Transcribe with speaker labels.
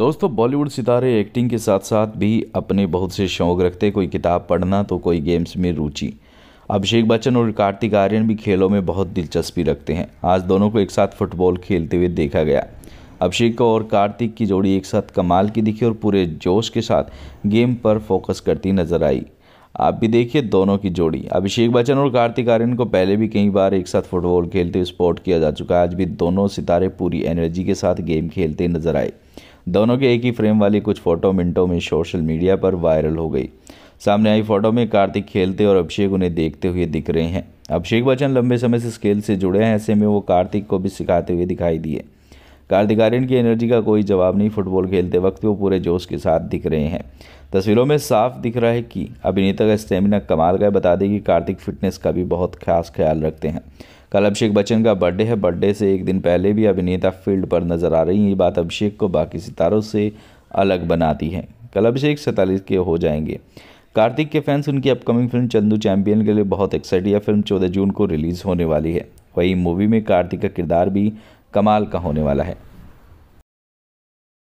Speaker 1: दोस्तों बॉलीवुड सितारे एक्टिंग के साथ साथ भी अपने बहुत से शौक रखते कोई किताब पढ़ना तो कोई गेम्स में रुचि अभिषेक बच्चन और कार्तिक आर्यन भी खेलों में बहुत दिलचस्पी रखते हैं आज दोनों को एक साथ फुटबॉल खेलते हुए देखा गया अभिषेक को और कार्तिक की जोड़ी एक साथ कमाल की दिखी और पूरे जोश के साथ गेम पर फोकस करती नजर आई आप भी देखिए दोनों की जोड़ी अभिषेक बच्चन और कार्तिक आर्यन को पहले भी कई बार एक साथ फुटबॉल खेलते हुए स्पोर्ट किया जा चुका है आज भी दोनों सितारे पूरी एनर्जी के साथ गेम खेलते नजर आए दोनों के एक ही फ्रेम वाली कुछ फ़ोटो मिनटों में सोशल मीडिया पर वायरल हो गई सामने आई फोटो में कार्तिक खेलते और अभिषेक उन्हें देखते हुए दिख रहे हैं अभिषेक बच्चन लंबे समय से स्केल से जुड़े हैं ऐसे में वो कार्तिक को भी सिखाते हुए दिखाई दिए कार्तिकारियन की एनर्जी का कोई जवाब नहीं फुटबॉल खेलते वक्त वो पूरे जोश के साथ दिख रहे हैं तस्वीरों में साफ दिख रहा है कि अभिनेता का स्टेमिना कमाल का बता दें कि कार्तिक फिटनेस का भी बहुत खास ख्याल रखते हैं कल अभिषेक बच्चन का बर्थडे है बर्थडे से एक दिन पहले भी अभिनेता फील्ड पर नजर आ रही है ये बात अभिषेक को बाकी सितारों से अलग बनाती है कल अभिषेक सैतालीस के हो जाएंगे कार्तिक के फैंस उनकी अपकमिंग फिल्म चंदू चैंपियन के लिए बहुत एक्साइटेड यह फिल्म चौदह जून को रिलीज़ होने वाली है वही मूवी में कार्तिक का किरदार भी कमाल का होने वाला है